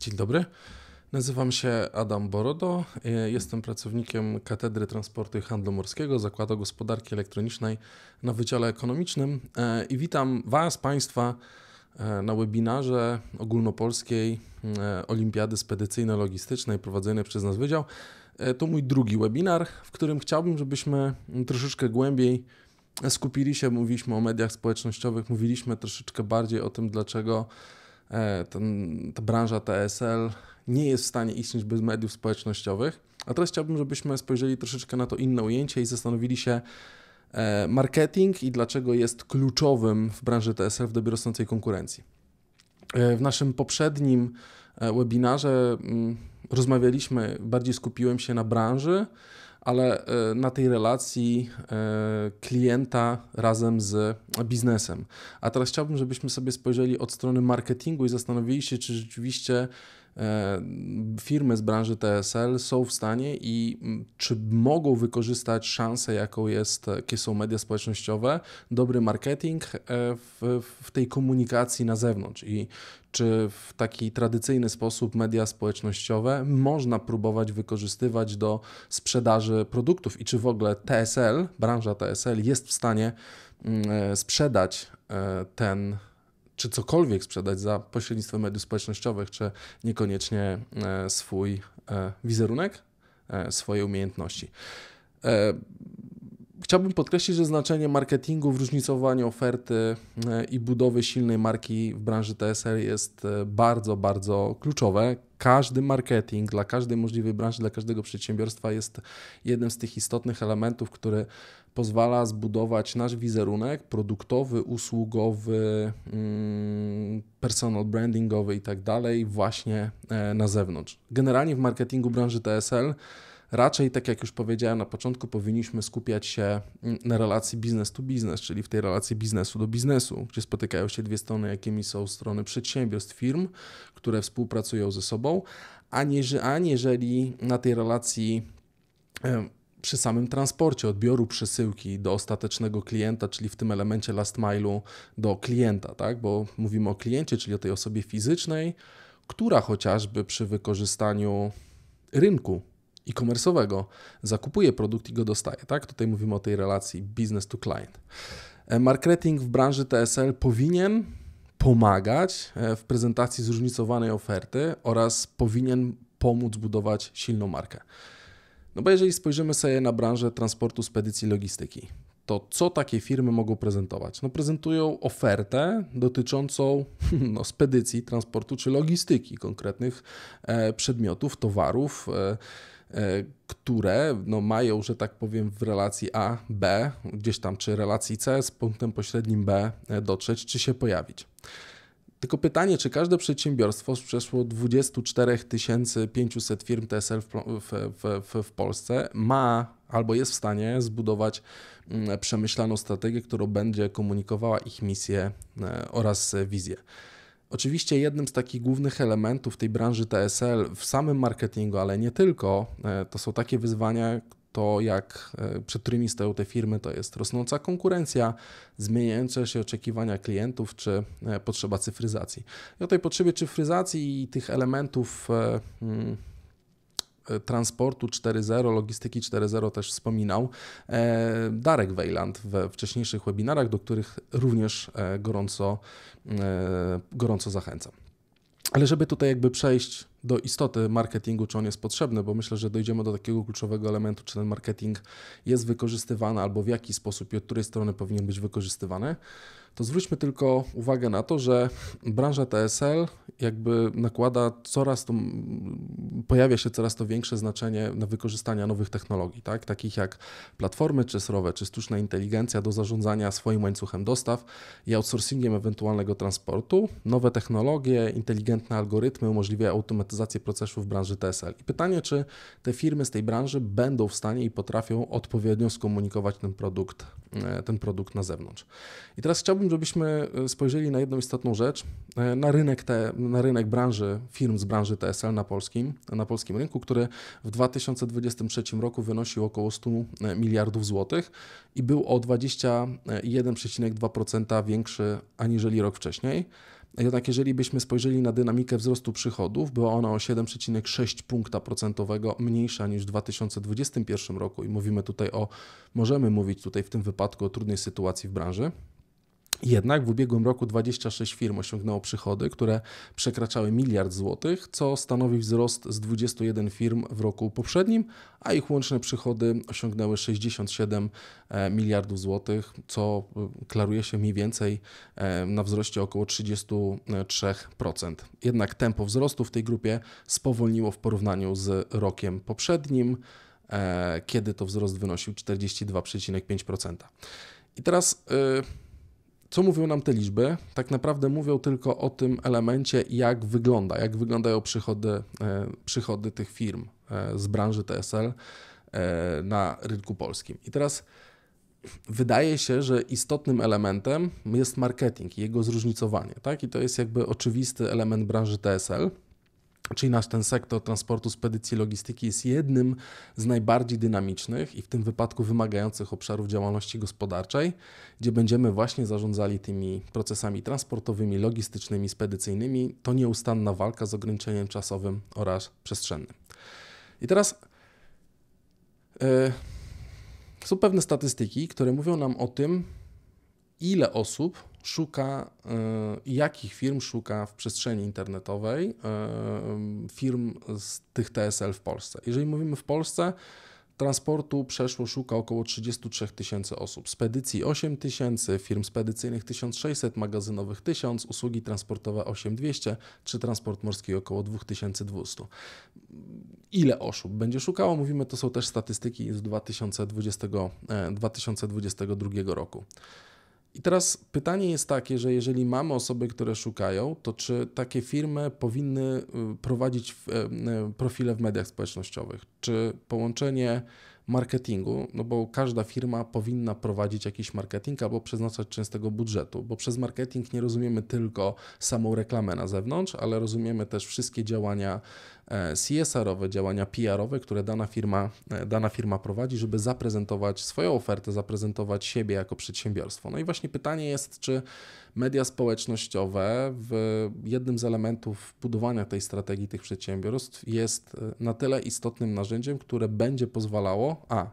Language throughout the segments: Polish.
Dzień dobry. Nazywam się Adam Borodo. E, jestem pracownikiem Katedry Transportu i Handlu Morskiego Zakładu Gospodarki Elektronicznej na Wydziale Ekonomicznym e, i witam Was, Państwa e, na webinarze ogólnopolskiej Olimpiady Spedycyjno-Logistycznej prowadzonej przez nas Wydział. To mój drugi webinar, w którym chciałbym, żebyśmy troszeczkę głębiej skupili się, mówiliśmy o mediach społecznościowych, mówiliśmy troszeczkę bardziej o tym, dlaczego E, ten, ta branża TSL nie jest w stanie istnieć bez mediów społecznościowych. A teraz chciałbym, żebyśmy spojrzeli troszeczkę na to inne ujęcie i zastanowili się, e, marketing i dlaczego jest kluczowym w branży TSL w dobie rosnącej konkurencji. E, w naszym poprzednim webinarze mm, rozmawialiśmy, bardziej skupiłem się na branży ale e, na tej relacji e, klienta razem z biznesem. A teraz chciałbym, żebyśmy sobie spojrzeli od strony marketingu i zastanowili się, czy rzeczywiście E, firmy z branży TSL są w stanie i mm, czy mogą wykorzystać szansę, jaką jest, jakie są media społecznościowe, dobry marketing e, w, w tej komunikacji na zewnątrz i czy w taki tradycyjny sposób media społecznościowe można próbować wykorzystywać do sprzedaży produktów i czy w ogóle TSL, branża TSL jest w stanie mm, e, sprzedać ten czy cokolwiek sprzedać za pośrednictwem mediów społecznościowych, czy niekoniecznie e, swój e, wizerunek, e, swoje umiejętności. Chciałbym podkreślić, że znaczenie marketingu w różnicowaniu oferty i budowy silnej marki w branży TSR jest bardzo, bardzo kluczowe. Każdy marketing dla każdej możliwej branży, dla każdego przedsiębiorstwa jest jednym z tych istotnych elementów, który pozwala zbudować nasz wizerunek produktowy, usługowy, mm, personal brandingowy i tak dalej, właśnie e, na zewnątrz. Generalnie w marketingu branży TSL raczej, tak jak już powiedziałem na początku, powinniśmy skupiać się mm, na relacji biznes to biznes, czyli w tej relacji biznesu do biznesu, gdzie spotykają się dwie strony, jakimi są strony przedsiębiorstw, firm, które współpracują ze sobą, a nie, a nie jeżeli na tej relacji przy samym transporcie odbioru przesyłki do ostatecznego klienta, czyli w tym elemencie last mile'u do klienta, tak? bo mówimy o kliencie, czyli o tej osobie fizycznej, która chociażby przy wykorzystaniu rynku e-commerce'owego zakupuje produkt i go dostaje. Tak? Tutaj mówimy o tej relacji business to client. E, marketing w branży TSL powinien pomagać e, w prezentacji zróżnicowanej oferty oraz powinien pomóc budować silną markę. No bo jeżeli spojrzymy sobie na branżę transportu, spedycji, logistyki, to co takie firmy mogą prezentować? No prezentują ofertę dotyczącą no, spedycji, transportu czy logistyki konkretnych e, przedmiotów, towarów, e, e, które no, mają, że tak powiem, w relacji A, B, gdzieś tam, czy relacji C z punktem pośrednim B dotrzeć, czy się pojawić. Tylko pytanie, czy każde przedsiębiorstwo z przeszło 24 500 firm TSL w, w, w, w, Polsce ma albo jest w stanie zbudować mm, przemyślaną strategię, która będzie komunikowała ich misję e, oraz wizję. Oczywiście jednym z takich głównych elementów tej branży TSL w samym marketingu, ale nie tylko, e, to są takie wyzwania, to, jak e, przed którymi stoją te firmy, to jest rosnąca konkurencja, zmieniające się oczekiwania klientów czy e, potrzeba cyfryzacji. I o tej potrzebie cyfryzacji i tych elementów e, mm, transportu 4.0, logistyki 4.0 też wspominał Darek Wejland we wcześniejszych webinarach, do których również gorąco, gorąco zachęcam. Ale żeby tutaj jakby przejść do istoty marketingu, czy on jest potrzebny, bo myślę, że dojdziemy do takiego kluczowego elementu, czy ten marketing jest wykorzystywany, albo w jaki sposób i od której strony powinien być wykorzystywany, to zwróćmy tylko uwagę na to, że branża TSL jakby nakłada coraz to pojawia się coraz to większe znaczenie na wykorzystania nowych technologii, tak? takich jak platformy czy srowe, czy sztuczna inteligencja do zarządzania swoim łańcuchem dostaw i outsourcingiem ewentualnego transportu. Nowe technologie, inteligentne algorytmy umożliwiają automatyzację procesów w branży TSL. I pytanie, czy te firmy z tej branży będą w stanie i potrafią odpowiednio skomunikować ten produkt, e, ten produkt na zewnątrz. I teraz chciałbym, żebyśmy e, spojrzeli na jedną istotną rzecz, e, na rynek, te, na rynek branży, firm z branży TSL na polskim na polskim rynku, który w 2023 roku wynosił około 100 e, miliardów złotych i był o 21,2% większy aniżeli rok wcześniej. Jednak jeżeli byśmy spojrzeli na dynamikę wzrostu przychodów, była ona o 7,6 punkta procentowego mniejsza niż w 2021 roku i mówimy tutaj o, możemy mówić tutaj w tym wypadku o trudnej sytuacji w branży. Jednak w ubiegłym roku 26 firm osiągnęło przychody, które przekraczały miliard złotych, co stanowi wzrost z 21 firm w roku poprzednim, a ich łączne przychody osiągnęły 67 e, miliardów złotych, co e, klaruje się mniej więcej e, na wzroście około 33%. Jednak tempo wzrostu w tej grupie spowolniło w porównaniu z rokiem poprzednim, kiedy to wzrost wynosił 42,5%. I teraz. Yy, co mówią nam te liczby? Tak naprawdę mówią tylko o tym elemencie, jak wygląda, jak wyglądają przychody, e, przychody tych firm e, z branży TSL e, na rynku polskim. I teraz wydaje się, że istotnym elementem jest marketing i jego zróżnicowanie, tak? I to jest jakby oczywisty element branży TSL. Czyli nasz ten sektor transportu, spedycji, logistyki jest jednym z najbardziej dynamicznych i w tym wypadku wymagających obszarów działalności gospodarczej, gdzie będziemy właśnie zarządzali tymi procesami transportowymi, logistycznymi, spedycyjnymi. To nieustanna walka z ograniczeniem czasowym oraz przestrzennym. I teraz yy, są pewne statystyki, które mówią nam o tym, ile osób szuka, y, jakich firm szuka w przestrzeni internetowej y, firm z tych TSL w Polsce. Jeżeli mówimy w Polsce, transportu przeszło szuka około 33 tysięcy osób, spedycji 8 tysięcy, firm spedycyjnych 1600, magazynowych 1000, usługi transportowe 8200 czy transport morski około 2200. Ile osób będzie szukało? Mówimy, to są też statystyki z 2020, 2022 e, roku. I teraz pytanie jest takie, że jeżeli mamy osoby, które szukają, to czy takie firmy powinny y, prowadzić e, e, profile w mediach społecznościowych? Czy połączenie marketingu, no bo każda firma powinna prowadzić jakiś marketing albo przeznaczać część tego budżetu, bo przez marketing nie rozumiemy tylko samą reklamę na zewnątrz, ale rozumiemy też wszystkie działania E, CSR-owe, działania PR-owe, które dana firma, e, dana firma prowadzi, żeby zaprezentować swoją ofertę, zaprezentować siebie jako przedsiębiorstwo. No i właśnie pytanie jest, czy media społecznościowe w jednym z elementów budowania tej strategii tych przedsiębiorstw jest e, na tyle istotnym narzędziem, które będzie pozwalało a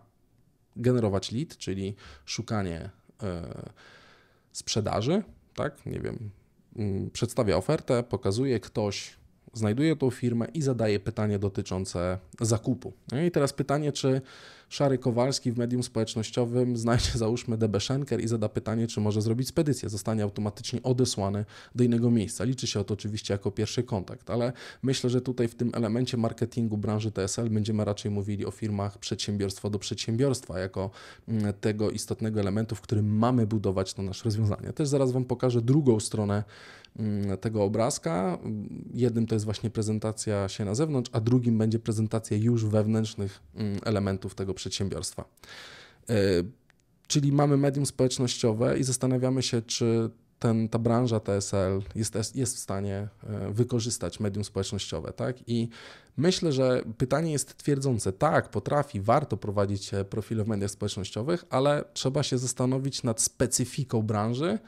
generować lead, czyli szukanie yy, sprzedaży, tak? Nie wiem, mm, przedstawia ofertę, pokazuje ktoś, znajduje tą firmę i zadaje pytanie dotyczące zakupu. No i teraz pytanie, czy Szary Kowalski w medium społecznościowym znajdzie załóżmy Schenker i zada pytanie, czy może zrobić spedycję. Zostanie automatycznie odesłany do innego miejsca. Liczy się to oczywiście jako pierwszy kontakt, ale myślę, że tutaj w tym elemencie marketingu branży TSL będziemy raczej mówili o firmach przedsiębiorstwo do przedsiębiorstwa, jako mm, tego istotnego elementu, w którym mamy budować to nasze rozwiązanie. Też zaraz Wam pokażę drugą stronę mm, tego obrazka. Jednym to jest właśnie prezentacja się na zewnątrz, a drugim będzie prezentacja już wewnętrznych mm, elementów tego przedsiębiorstwa przedsiębiorstwa. E, czyli mamy medium społecznościowe i zastanawiamy się, czy ten, ta branża TSL jest, jest w stanie e, wykorzystać medium społecznościowe, tak? I myślę, że pytanie jest twierdzące. Tak, potrafi, warto prowadzić e, profile w mediach społecznościowych, ale trzeba się zastanowić nad specyfiką branży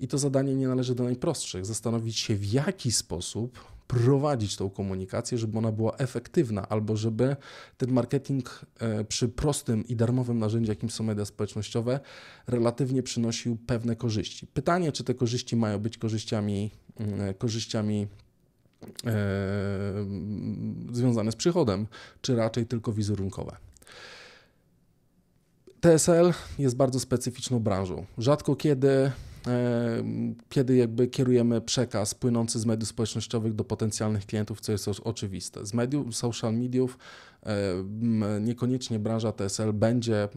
i to zadanie nie należy do najprostszych. Zastanowić się, w jaki sposób prowadzić tą komunikację, żeby ona była efektywna, albo żeby ten marketing e, przy prostym i darmowym narzędziu, jakim są media społecznościowe, relatywnie przynosił pewne korzyści. Pytanie, czy te korzyści mają być korzyściami, mm, e, korzyściami e, związane z przychodem, czy raczej tylko wizerunkowe. TSL jest bardzo specyficzną branżą. Rzadko kiedy kiedy jakby kierujemy przekaz płynący z mediów społecznościowych do potencjalnych klientów, co jest oczywiste. Z mediów, social mediów niekoniecznie branża TSL będzie,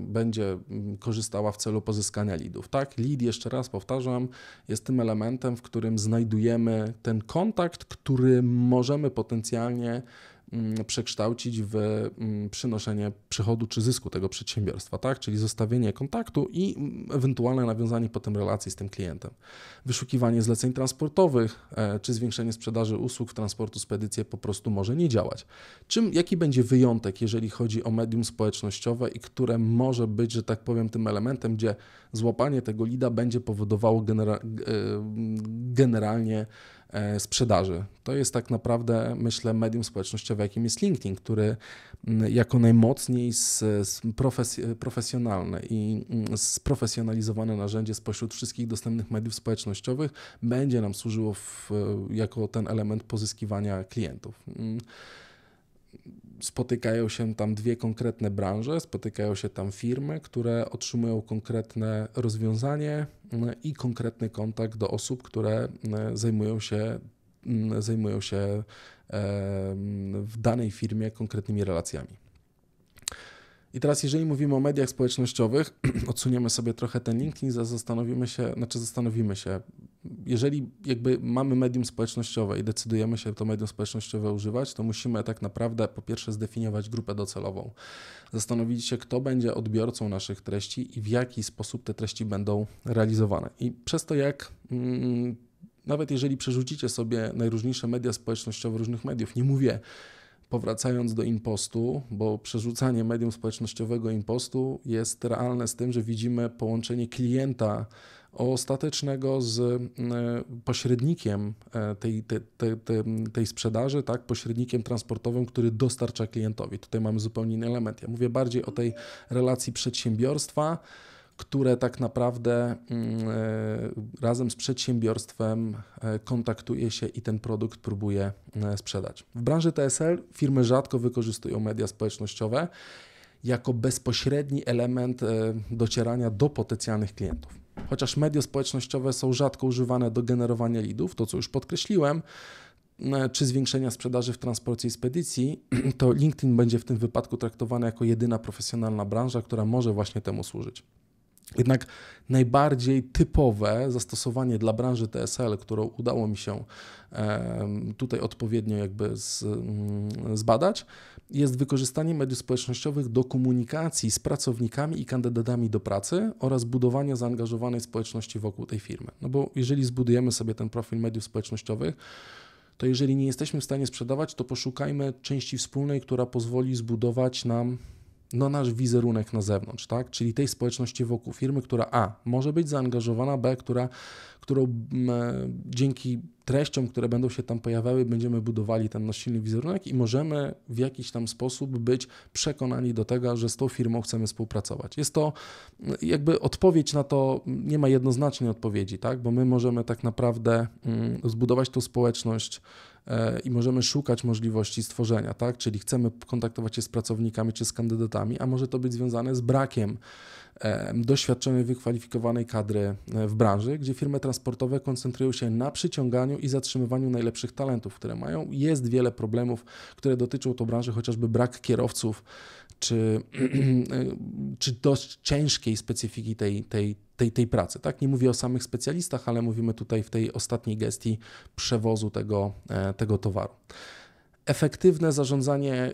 będzie korzystała w celu pozyskania leadów. Tak? Lead, jeszcze raz powtarzam, jest tym elementem, w którym znajdujemy ten kontakt, który możemy potencjalnie Mm, przekształcić w mm, przynoszenie przychodu czy zysku tego przedsiębiorstwa, tak? czyli zostawienie kontaktu i mm, ewentualne nawiązanie potem relacji z tym klientem. Wyszukiwanie zleceń transportowych e, czy zwiększenie sprzedaży usług w transportu spedycję po prostu może nie działać. Czym, jaki będzie wyjątek, jeżeli chodzi o medium społecznościowe i które może być, że tak powiem, tym elementem, gdzie złapanie tego lida będzie powodowało genera e, generalnie E, sprzedaży. To jest tak naprawdę, myślę, medium społecznościowe, jakim jest LinkedIn, który mm, jako najmocniej profes- profesjonalne i mm, sprofesjonalizowane narzędzie spośród wszystkich dostępnych mediów społecznościowych będzie nam służyło w, jako ten element pozyskiwania klientów mm spotykają się tam dwie konkretne branże, spotykają się tam firmy, które otrzymują konkretne rozwiązanie mm, i konkretny kontakt do osób, które mm, zajmują się, mm, zajmują się w danej firmie konkretnymi relacjami. I teraz, jeżeli mówimy o mediach społecznościowych, odsuniemy sobie trochę ten LinkedIn, zastanowimy się, znaczy zastanowimy się, jeżeli jakby mamy medium społecznościowe i decydujemy się to medium społecznościowe używać, to musimy tak naprawdę po pierwsze zdefiniować grupę docelową. Zastanowić się, kto będzie odbiorcą naszych treści i w jaki sposób te treści będą realizowane. I przez to, jak mm, nawet jeżeli przerzucicie sobie najróżniejsze media społecznościowe różnych mediów, nie mówię, powracając do impostu, bo przerzucanie medium społecznościowego impostu jest realne z tym, że widzimy połączenie klienta ostatecznego z e, pośrednikiem e, tej, tej, tej, tej sprzedaży, tak, pośrednikiem transportowym, który dostarcza klientowi. Tutaj mamy zupełnie inny element. Ja mówię bardziej o tej relacji przedsiębiorstwa, które tak naprawdę mm, e, razem z przedsiębiorstwem kontaktuje się i ten produkt próbuje sprzedać. W branży TSL firmy rzadko wykorzystują media społecznościowe jako bezpośredni element docierania do potencjalnych klientów. Chociaż media społecznościowe są rzadko używane do generowania lidów, to co już podkreśliłem, e, czy zwiększenia sprzedaży w transporcie i spedycji, to LinkedIn będzie w tym wypadku traktowany jako jedyna profesjonalna branża, która może właśnie temu służyć. Jednak najbardziej typowe zastosowanie dla branży TSL, którą udało mi się tutaj odpowiednio jakby z, mm, zbadać, jest wykorzystanie mediów społecznościowych do komunikacji z pracownikami i kandydatami do pracy oraz budowania zaangażowanej społeczności wokół tej firmy. No bo jeżeli zbudujemy sobie ten profil mediów społecznościowych, to jeżeli nie jesteśmy w stanie sprzedawać, to poszukajmy części wspólnej, która pozwoli zbudować nam no, nasz wizerunek na zewnątrz, tak? czyli tej społeczności wokół firmy, która A może być zaangażowana, B, która którą dzięki treściom, które będą się tam pojawiały, będziemy budowali ten nasz silny wizerunek i możemy w jakiś tam sposób być przekonani do tego, że z tą firmą chcemy współpracować. Jest to jakby odpowiedź na to, nie ma jednoznacznej odpowiedzi, tak? bo my możemy tak naprawdę zbudować tą społeczność e, i możemy szukać możliwości stworzenia, tak? czyli chcemy kontaktować się z pracownikami czy z kandydatami, a może to być związane z brakiem doświadczonej, wykwalifikowanej kadry w branży, gdzie firmy transportowe koncentrują się na przyciąganiu i zatrzymywaniu najlepszych talentów, które mają. Jest wiele problemów, które dotyczą to branży, chociażby brak kierowców, czy, czy dość ciężkiej specyfiki tej, tej, tej, tej pracy. Tak? Nie mówię o samych specjalistach, ale mówimy tutaj w tej ostatniej gestii przewozu tego, e, tego towaru. Efektywne zarządzanie e,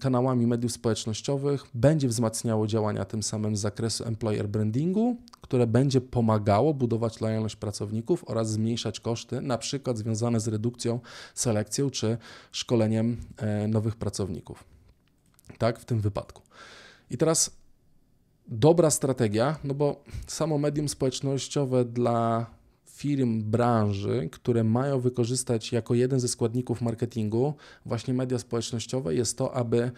kanałami mediów społecznościowych będzie wzmacniało działania tym samym z zakresu employer brandingu, które będzie pomagało budować lojalność pracowników oraz zmniejszać koszty, na przykład związane z redukcją, selekcją czy szkoleniem e, nowych pracowników. Tak, w tym wypadku. I teraz dobra strategia, no bo samo medium społecznościowe dla firm, branży, które mają wykorzystać jako jeden ze składników marketingu właśnie media społecznościowe, jest to, aby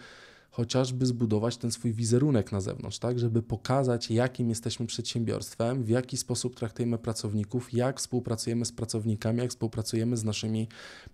chociażby zbudować ten swój wizerunek na zewnątrz, tak, żeby pokazać, jakim jesteśmy przedsiębiorstwem, w jaki sposób traktujemy pracowników, jak współpracujemy z pracownikami, jak współpracujemy z naszymi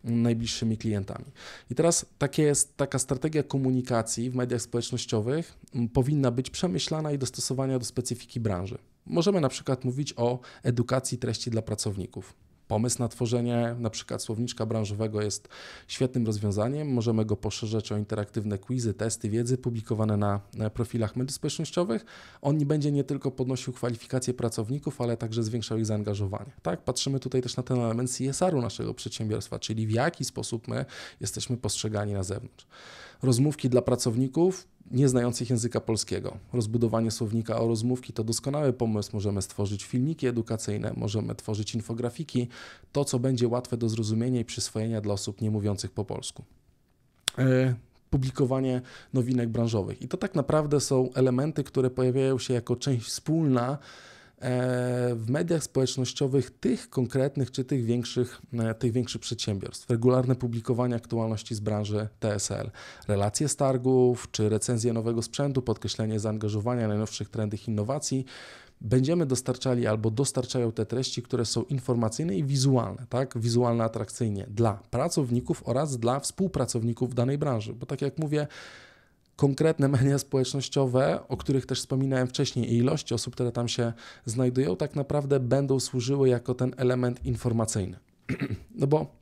najbliższymi klientami. I teraz takie jest, taka strategia komunikacji w mediach społecznościowych powinna być przemyślana i dostosowana do specyfiki branży. Możemy na przykład mówić o edukacji treści dla pracowników. Pomysł na tworzenie na przykład słowniczka branżowego jest świetnym rozwiązaniem. Możemy go poszerzyć o interaktywne quizy, testy wiedzy publikowane na profilach mediów społecznościowych. On nie będzie nie tylko podnosił kwalifikacje pracowników, ale także zwiększał ich zaangażowanie. Tak, patrzymy tutaj też na ten element CSR-u naszego przedsiębiorstwa, czyli w jaki sposób my jesteśmy postrzegani na zewnątrz. Rozmówki dla pracowników nieznających języka polskiego. Rozbudowanie słownika o rozmówki to doskonały pomysł. Możemy stworzyć filmiki edukacyjne, możemy tworzyć infografiki, to co będzie łatwe do zrozumienia i przyswojenia dla osób nie mówiących po polsku. E, publikowanie nowinek branżowych. I to tak naprawdę są elementy, które pojawiają się jako część wspólna E, w mediach społecznościowych tych konkretnych czy tych większych, e, tych większych przedsiębiorstw. Regularne publikowanie aktualności z branży TSL, relacje z targów czy recenzje nowego sprzętu, podkreślenie zaangażowania najnowszych trendów innowacji. Będziemy dostarczali albo dostarczają te treści, które są informacyjne i wizualne, tak? Wizualne atrakcyjnie dla pracowników oraz dla współpracowników danej branży, bo tak jak mówię, konkretne media społecznościowe, o których też wspominałem wcześniej i ilości osób, które tam się znajdują, tak naprawdę będą służyły jako ten element informacyjny. No bo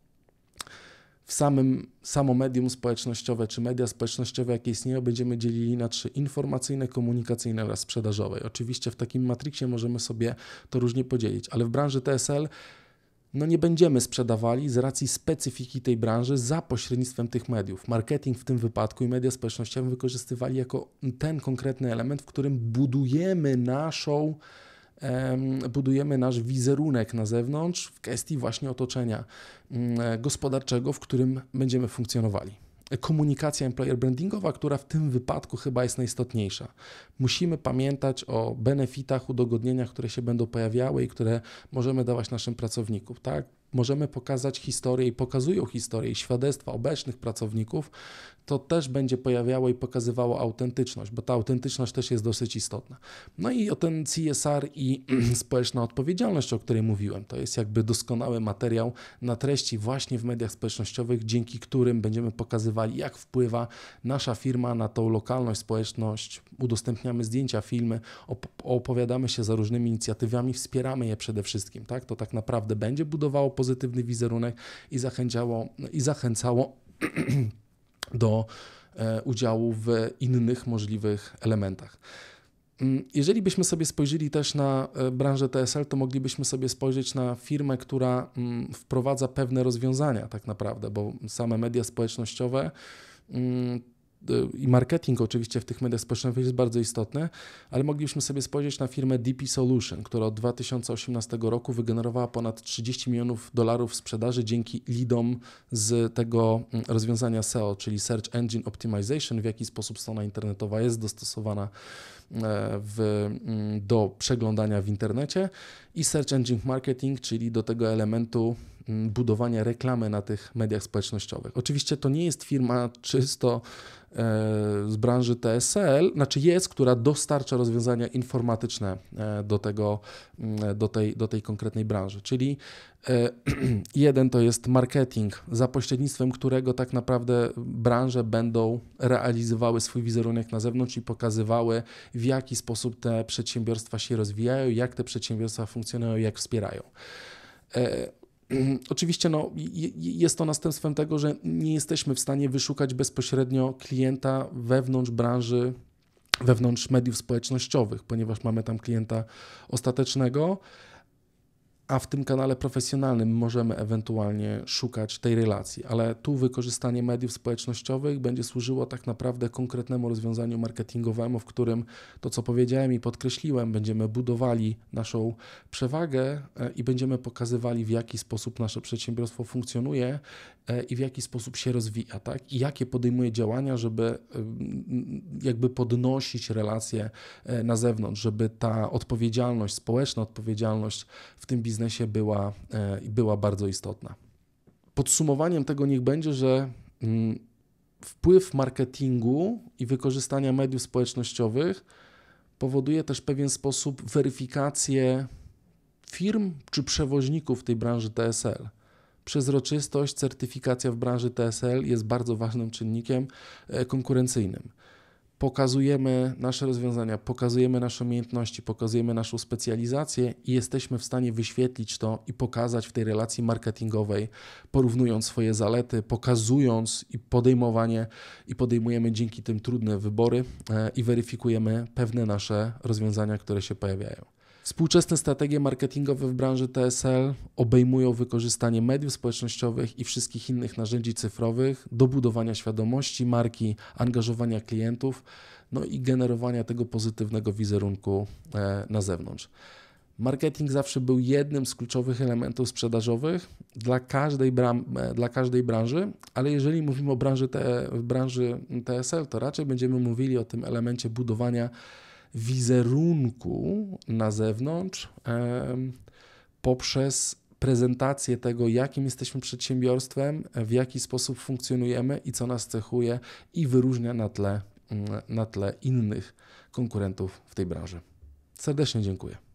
w samym samo medium społecznościowe czy media społecznościowe, jakie istnieją, będziemy dzielili na trzy: informacyjne, komunikacyjne oraz sprzedażowe. oczywiście w takim matriksie możemy sobie to różnie podzielić, ale w branży TSL no nie będziemy sprzedawali z racji specyfiki tej branży za pośrednictwem tych mediów. Marketing w tym wypadku i media społecznościowe wykorzystywali jako ten konkretny element, w którym budujemy naszą budujemy nasz wizerunek na zewnątrz w kwestii właśnie otoczenia mm, gospodarczego, w którym będziemy funkcjonowali komunikacja employer brandingowa, która w tym wypadku chyba jest najistotniejsza. Musimy pamiętać o benefitach, udogodnieniach, które się będą pojawiały i które możemy dawać naszym pracownikom, tak? możemy pokazać historię i pokazują historię i świadectwa obecnych pracowników, to też będzie pojawiało i pokazywało autentyczność, bo ta autentyczność też jest dosyć istotna. No i o ten CSR i społeczna odpowiedzialność, o której mówiłem, to jest jakby doskonały materiał na treści właśnie w mediach społecznościowych, dzięki którym będziemy pokazywali, jak wpływa nasza firma na tą lokalność, społeczność. Udostępniamy zdjęcia, filmy, op opowiadamy się za różnymi inicjatywami, wspieramy je przede wszystkim. Tak? To tak naprawdę będzie budowało pozytywny wizerunek i zachęcało, i zachęcało do e, udziału w innych możliwych elementach. Mm, jeżeli byśmy sobie spojrzeli też na e, branżę TSL, to moglibyśmy sobie spojrzeć na firmę, która mm, wprowadza pewne rozwiązania, tak naprawdę, bo same media społecznościowe mm, i marketing oczywiście w tych mediach społecznościowych jest bardzo istotny, ale moglibyśmy sobie spojrzeć na firmę DP Solution, która od 2018 roku wygenerowała ponad 30 milionów dolarów sprzedaży dzięki leadom z tego mm, rozwiązania SEO, czyli Search Engine Optimization, w jaki sposób strona internetowa jest dostosowana E, w, mm, do przeglądania w internecie i search engine marketing, czyli do tego elementu mm, budowania reklamy na tych mediach społecznościowych. Oczywiście to nie jest firma czysto e, z branży TSL, znaczy jest, która dostarcza rozwiązania informatyczne e, do, tego, mm, do, tej, do tej konkretnej branży. Czyli jeden to jest marketing, za pośrednictwem którego tak naprawdę branże będą realizowały swój wizerunek na zewnątrz i pokazywały w jaki sposób te przedsiębiorstwa się rozwijają, jak te przedsiębiorstwa funkcjonują, jak wspierają. E, oczywiście no, jest to następstwem tego, że nie jesteśmy w stanie wyszukać bezpośrednio klienta wewnątrz branży, wewnątrz mediów społecznościowych, ponieważ mamy tam klienta ostatecznego a w tym kanale profesjonalnym możemy ewentualnie szukać tej relacji, ale tu wykorzystanie mediów społecznościowych będzie służyło tak naprawdę konkretnemu rozwiązaniu marketingowemu, w którym to, co powiedziałem i podkreśliłem, będziemy budowali naszą przewagę e, i będziemy pokazywali, w jaki sposób nasze przedsiębiorstwo funkcjonuje E, i w jaki sposób się rozwija, tak? I jakie podejmuje działania, żeby jakby podnosić relacje e, na zewnątrz, żeby ta odpowiedzialność, społeczna odpowiedzialność w tym biznesie była, e, była bardzo istotna. Podsumowaniem tego niech będzie, że mm, wpływ marketingu i wykorzystania mediów społecznościowych powoduje też pewien sposób weryfikację firm czy przewoźników tej branży TSL przezroczystość, certyfikacja w branży TSL jest bardzo ważnym czynnikiem e, konkurencyjnym pokazujemy nasze rozwiązania, pokazujemy nasze umiejętności, pokazujemy naszą specjalizację i jesteśmy w stanie wyświetlić to i pokazać w tej relacji marketingowej, porównując swoje zalety, pokazując i podejmowanie i podejmujemy dzięki tym trudne wybory e, i weryfikujemy pewne nasze rozwiązania, które się pojawiają. Współczesne strategie marketingowe w branży TSL obejmują wykorzystanie mediów społecznościowych i wszystkich innych narzędzi cyfrowych do budowania świadomości marki, angażowania klientów, no i generowania tego pozytywnego wizerunku e, na zewnątrz. Marketing zawsze był jednym z kluczowych elementów sprzedażowych dla każdej, bram, e, dla każdej branży, ale jeżeli mówimy o branży, te, branży TSL, to raczej będziemy mówili o tym elemencie budowania wizerunku na zewnątrz poprzez prezentację tego, jakim jesteśmy przedsiębiorstwem, w jaki sposób funkcjonujemy i co nas cechuje i wyróżnia na tle, mm, na tle innych konkurentów w tej branży. Serdecznie dziękuję.